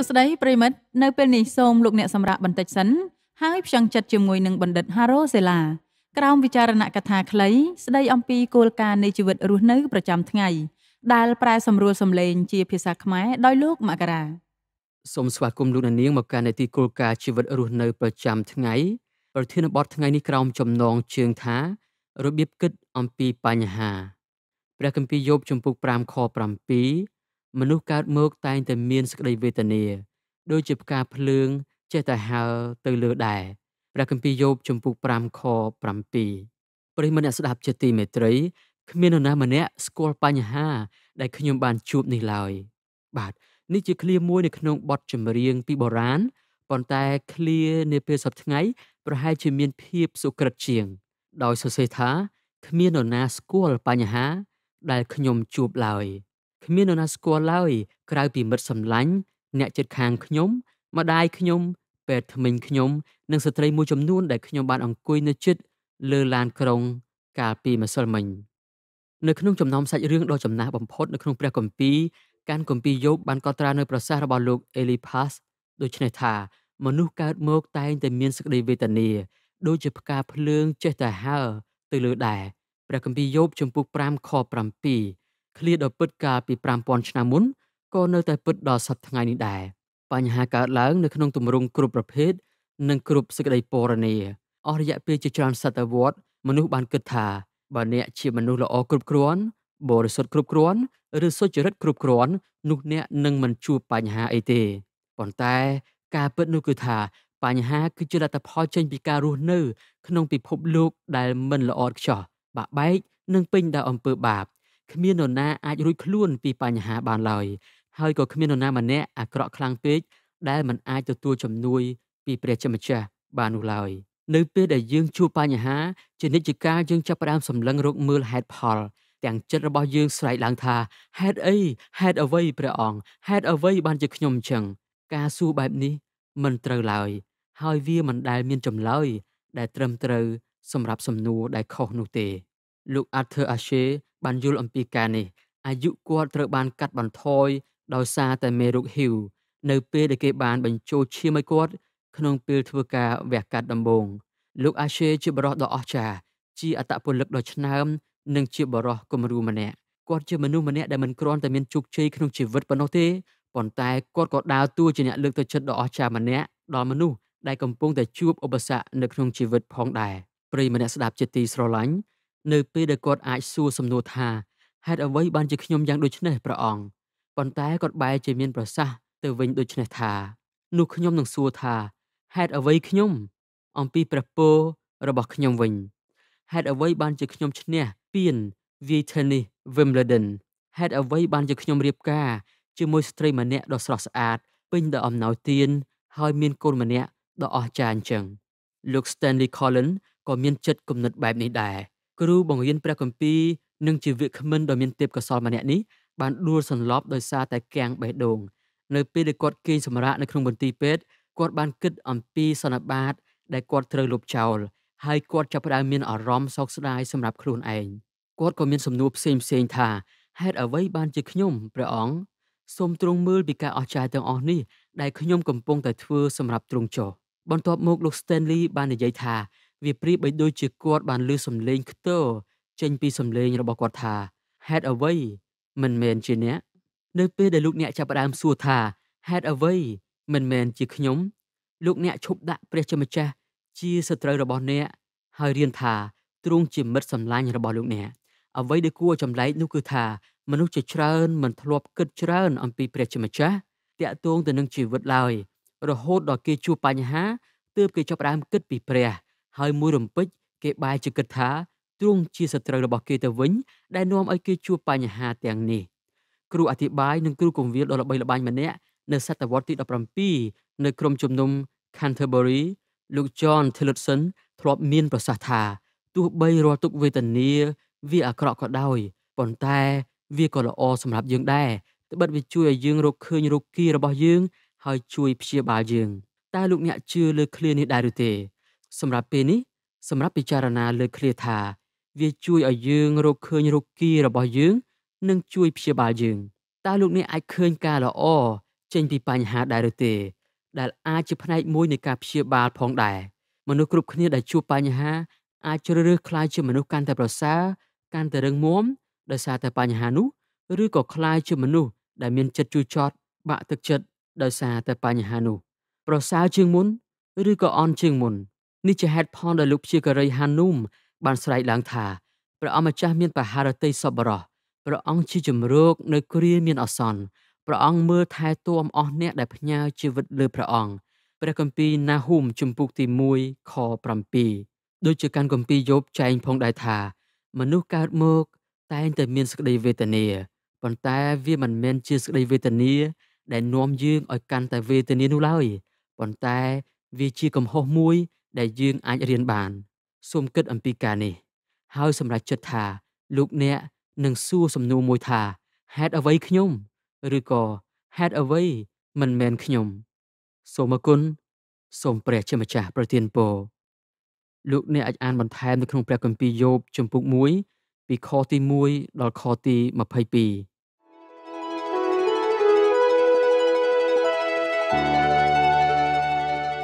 សួស្តីប្រិមិត្តនៅពេលនេះសូមលោកអ្នកសម្រាប់បន្តិចសិនហើយផ្សំចិត្តជាមួយនឹងបណ្ឌិត Haro Sela ក្រោមវិចារណកថាខ្លី ស្ដីអំពីគោលការណ៍នៃជីវិត រស់នៅប្រចាំថ្ងៃដែលប្រែសម្រួលសម្លេងជាភាសាខ្មែរដោយលោកមករាសូមស្វាគមន៍លោកអ្នកនាងមកកាន់នីតិគោលការណ៍ជីវិតរស់នៅ ប្រចាំថ្ងៃប្រធានបទថ្ងៃនេះក្រោមចំណងជើងថា របៀបគិតអំពីបញ្ហាព្រះគម្ពីរយោបជំពូក5ខ7មនុស្សកើតមកតែងតែមានសក្តីវេទនាដូចជាផ្កាភ្លើងចេះតែហើរទៅលើដែរព្រះគម្ពីរយោបជំពូក5ខ7ព្រះមនៈស្ដាប់ជាទីមេត្រីគ្មាននរណា ម្នាក់ស្គាល់បញ្ហា ដែលខ្ញុំបានជួបនេះឡើយបាទនេះជាឃ្លាមួយនៅក្នុងបទចម្រៀងពីបុរាណប៉ុន្តែឃ្លានាពេលសប្តាហ៍ថ្ងៃ ប្រហែលជាមានភាពសុក្រិតជាង ដោយសរសេរថាគ្មាននរណាស្គាល់បញ្ហា ដែលខ្ញុំជួបឡើយ។គ្មាននរណាស្គាល់ឡើយក្រៅពីមិត្តសម្លាញ់អ្នកជិតខាងខ្ញុំម្ដាយខ្ញុំពេទ្យថ្មិញខ្ញុំ និងស្ត្រីមួយចំនួនដែលខ្ញុំបានអង្គុយនៅជិតលើឡានក្រុងកាលពីម្សិលមិញនៅក្នុងចំណោមសាច់រឿងដ៏ចំណាស់បំផុតនៅក្នុងព្រះគម្ពីរកាន់គម្ពីរយោបបានកត់ត្រានៅប្រសាសន៍របស់លោកអេលីផាសដូច្នេះថា មនុស្សកើតមកតែងតែមានសេចក្តីវេទនា ដូចជាផ្កាភ្លើងចេះតែហើរទៅលើដែរព្រះគម្ពីរយោបជំពូក5ខ7ឃ្លាដ៏ពិតកាលពី5000ឆ្នាំមុនក៏នៅតែពិតដល់សប្តាហ៍ថ្ងៃនេះដែរបញ្ហាកើតឡើងនៅក្នុងទម្រង់គ្រប់ប្រភេទនិងគ្រប់សក្តីពរនីអស់រយៈពេលជាច្រើនសតវត្សមនុស្សបានគិតថាបើអ្នកជាមនុស្សល្អគ្រប់គ្រាន់បរិសុទ្ធគ្រប់គ្រាន់ឬសុចរិតគ្រប់គ្រាន់នោះអ្នកនឹងមិនជួបបញ្ហាអីទេប៉ុន្តែការពិតនោះគឺថាបញ្ហា គឺជាលទ្ធផលចេញពីការរស់នៅ ក្នុងពិភពលោក ដែលមិនល្អឥតខ្ចោះបាក់បែកនិងពេញដោយអំពើបាបគ្មាននរណាអាចរួចខ្លួនពីបញ្ហាបានឡើយហើយក៏គ្មាននរណាម្នាក់អាក្រក់ខ្លាំងពេកដែលមិនអាចទទួលជំនួយពីព្រះជាម្ចាស់បាននោះឡើយនៅពេលដែលយើងជួបបញ្ហាជានិច្ចកាលយើងចាប់ផ្ដើមសម្លឹងរកមើលហេតុផល ទាំងចិត្តរបស់យើងស្រែកឡើងថា ហេតុអីហេតុអ្វីព្រះអង្គហេតុអ្វីបានជាខ្ញុំអញ្ចឹងការសួរបែបនេះមិនត្រូវឡើយហើយវាមិនដែលមានចម្លើយដែលត្រឹមត្រូវសម្រាប់សំណួរដែលខុសនោះទេ លោក Arthur Ashe បានយល់អំពីការនេះអាយុគាត់ត្រូវបានកាត់បន្ថយដោយសារតែមេរោគ HIV នៅពេលដែលគេបានបញ្ចូលឈាមឲ្យគាត់ក្នុងពេលធ្វើការវះកាត់ដំបូងលោកអាសេជាបរិះដ៏អស្ចារ្យជាអតពលិកដ៏ឆ្នើមនិងជាបរិះគំរូម្នាក់គាត់ជាមនុស្សម្នាក់ដែលមិនគ្រាន់តែមានជោគជ័យក្នុងជីវិតប៉ុណ្ណោះទេប៉ុន្តែគាត់ក៏ដើរតួជាអ្នកលើកទឹកចិត្តដ៏អស្ចារ្យម្នាក់ដល់មនុស្សដែលកំពុងតែជួបឧបសគ្គនៅក្នុងជីវិតផងដែរប្រិយមិត្តស្ដាប់ជាទីស្រឡាញ់នៅពេលដែលគាត់អាចសួរសំណួរថាហេតុអ្វីបានជាខ្ញុំយ៉ាងដូច្នេះព្រះអង្គប៉ុន្តែគាត់បែរជាមានប្រសាសន៍ទៅវិញដូច្នេះថា នោះខ្ញុំនឹងសួរថាហេតុអ្វីខ្ញុំ អំពីព្រះពររបស់ខ្ញុំវិញ ហេតុអ្វីបានជាខ្ញុំឈ្នះពៀនវីថេនីស Wimbledon ហេតុអ្វីបានជាខ្ញុំរៀបការជាមួយស្ត្រីម្នាក់ដ៏ស្រស់ស្អាតពេញដោយអំណោយទាន ហើយមានកូនម្នាក់ដ៏អស្ចារ្យអញ្ចឹងលោក Stanley Collins ក៏មានចិត្តគំនិតបែបនេះដែរគ្រូបង្រៀនព្រះគម្ពីរនិងជាវាគ្មិនដ៏មានទេពកោសល្យម្នាក់នេះបានដួលសន្លប់ដោយសារតែកាំងបេះដូងនៅពេលដែលគាត់គេងសម្រាកនៅក្នុងបន្ទីពេទ្យគាត់បានគិតអំពីសន្និបាតដែលគាត់ត្រូវលុបចោលហើយគាត់ចាប់ផ្ដើមមានអារម្មណ៍សោកស្ដាយសម្រាប់ខ្លួនឯងគាត់ក៏មានសំណួរផ្សេងផ្សេងថាហេតុអ្វីបានជាខ្ញុំព្រះអង្គសូមទ្រង់មើលពីការអស្ចារ្យទាំងអស់នេះដែលខ្ញុំកំពុងតែធ្វើសម្រាប់ទ្រង់ចុះបន្ទាប់មកលោក Stanley បាននិយាយថាវាប្រៀបបីដូចជាគាត់បានលឺសំឡេងខ្ទរចេញពីសំឡេងរបស់គាត់ថាហេតុអ្វីមិនមែនជាអ្នកនៅពេលដែលលោកអ្នកចាប់ផ្ដើមសួរថាហេតុអ្វីមិនមែនជាខ្ញុំ លោកអ្នកឈប់ដាក់ព្រះជាម្ចាស់ជាសត្រូវរបស់អ្នក ហើយរៀនថាទ្រង់ជាមិត្តសម្លាញ់របស់លោកអ្នកអ្វីដែលគួរចម្លែកនោះគឺថាមនុស្សជាច្រើនមិនធ្លាប់គិតច្រើនអំពីព្រះជាម្ចាស់តាក់ទងទៅនឹងជីវិតឡើយ រហូតដល់គេជួបបញ្ហាទើបគេចាប់ផ្ដើមគិតពីព្រះហើយមួយរំពេចគេបែរជាគិតថាទ្រង់ជាសត្រូវរបស់គេទៅវិញ ដែលនាំឲ្យគេជួបបញ្ហាទាំងនេះ គ្រូអធិបាយនិងគ្រូគង្វាលដ៏ល្បីល្បាញម្នាក់នៅសតវត្សទី17នៅក្រុមជំនុំ Canterbury លោក John Tillotson ធ្លាប់មាន ប្រសាសន៍ថា ទោះបីរាល់ទុក្ខវេទនា វាអាក្រក់ក៏ដោយប៉ុន្តែ វាក៏ល្អសម្រាប់យើងដែរត្បិតវាជួយឲ្យយើងរកឃើញរោគគីរបស់យើងហើយជួយព្យាបាលយើងតើលោកអ្នកជឿលើឃ្លានេះដែរឬទេសម្រាប់ពេលនេះសម្រាប់ពិចារណាលើឃ្លាថា វាជួយឲ្យយើងរកឃើញរោគីរបស់យើង និង ជួយព្យាបាលយើងតើលោកអ្នកអាចឃើញ ការល្អ ចេញពីបញ្ហាដែរឬទេ ដែលអាចជាផ្នែកមួយនៃការព្យាបាល ផងដែរមនុស្សគ្រប់គ្នាដែលជួបបញ្ហាអាចជ្រើសរើសខ្លាយជាមនុស្សកាន់តែប្រសើរកាន់តែរឹងមាំដោយសារតែបញ្ហានោះឬក៏ខ្លាយជាមនុស្សដែលមានចិត្តជូរចត់បាក់ទឹកចិត្តដោយសារតែបញ្ហានោះប្រសើរជាងមុន ឬក៏អន់ជាងមុននេះជាហេតុផលដែលលោកព្យាការីហានូមបានស្រែកឡើងថាព្រះអង្គម្ចាស់មានបហារតីសប្បុរសព្រះអង្គជាជំរកនៅគ្រាមានអសន្នព្រះអង្គមើលថែទាំអស់អ្នកដែលផ្ញើជីវិតលើព្រះអង្គព្រះគម្ពីរណាហូមជំពូកទី1ខ7ដូចជាការគម្ពីរយោបចែងផងដែរថាមនុស្សកើតមកតែងតែមានសេចក្តីវេទនាប៉ុន្តែវាមិនមែនជាសេចក្តីវេទនាដែលនាំយើងឲ្យកាន់តែវេទនានោះឡើយប៉ុន្តែវាជាកំហុសមួយដែលយើងអាចរៀនបានសូមគិតអំពីការនេះហើយសម្រេចចិត្តថា លោកអ្នកនឹងសួរសំណួរមួយថាហេតុអ្វីខ្ញុំឬក៏ហេតុអ្វីមិនមែនខ្ញុំសូមអគុណសូមព្រះជាម្ចាស់ប្រទានពរលោកអ្នកអាចអានបន្ថែមនៅក្នុងព្រះគម្ពីរយោបជំពូក1ពីខទី1ដល់ខទី22